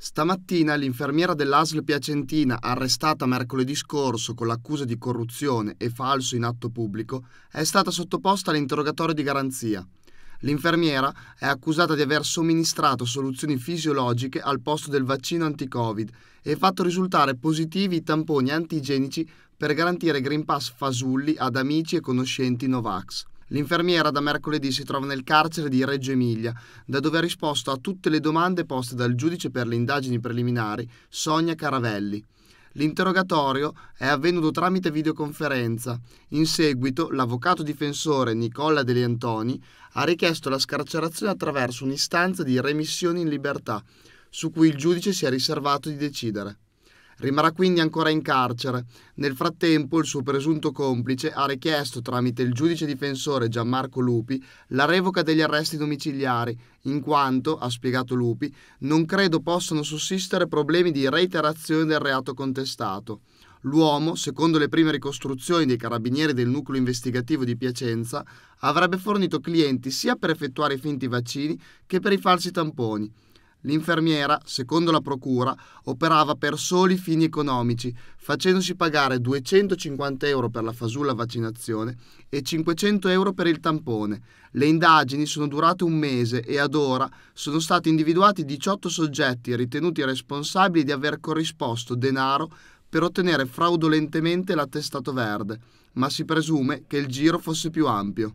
Stamattina l'infermiera dell'ASL Piacentina, arrestata mercoledì scorso con l'accusa di corruzione e falso in atto pubblico, è stata sottoposta all'interrogatorio di garanzia. L'infermiera è accusata di aver somministrato soluzioni fisiologiche al posto del vaccino anti-Covid e fatto risultare positivi i tamponi antigenici per garantire Green Pass fasulli ad amici e conoscenti Novax. L'infermiera da mercoledì si trova nel carcere di Reggio Emilia, da dove ha risposto a tutte le domande poste dal giudice per le indagini preliminari, Sonia Caravelli. L'interrogatorio è avvenuto tramite videoconferenza. In seguito, l'avvocato difensore Nicola Deli Antoni ha richiesto la scarcerazione attraverso un'istanza di remissione in libertà, su cui il giudice si è riservato di decidere. Rimarrà quindi ancora in carcere. Nel frattempo il suo presunto complice ha richiesto tramite il giudice difensore Gianmarco Lupi la revoca degli arresti domiciliari, in quanto, ha spiegato Lupi, non credo possano sussistere problemi di reiterazione del reato contestato. L'uomo, secondo le prime ricostruzioni dei carabinieri del nucleo investigativo di Piacenza, avrebbe fornito clienti sia per effettuare i finti vaccini che per i falsi tamponi. L'infermiera, secondo la procura, operava per soli fini economici, facendosi pagare 250 euro per la fasulla vaccinazione e 500 euro per il tampone. Le indagini sono durate un mese e ad ora sono stati individuati 18 soggetti ritenuti responsabili di aver corrisposto denaro per ottenere fraudolentemente l'attestato verde, ma si presume che il giro fosse più ampio.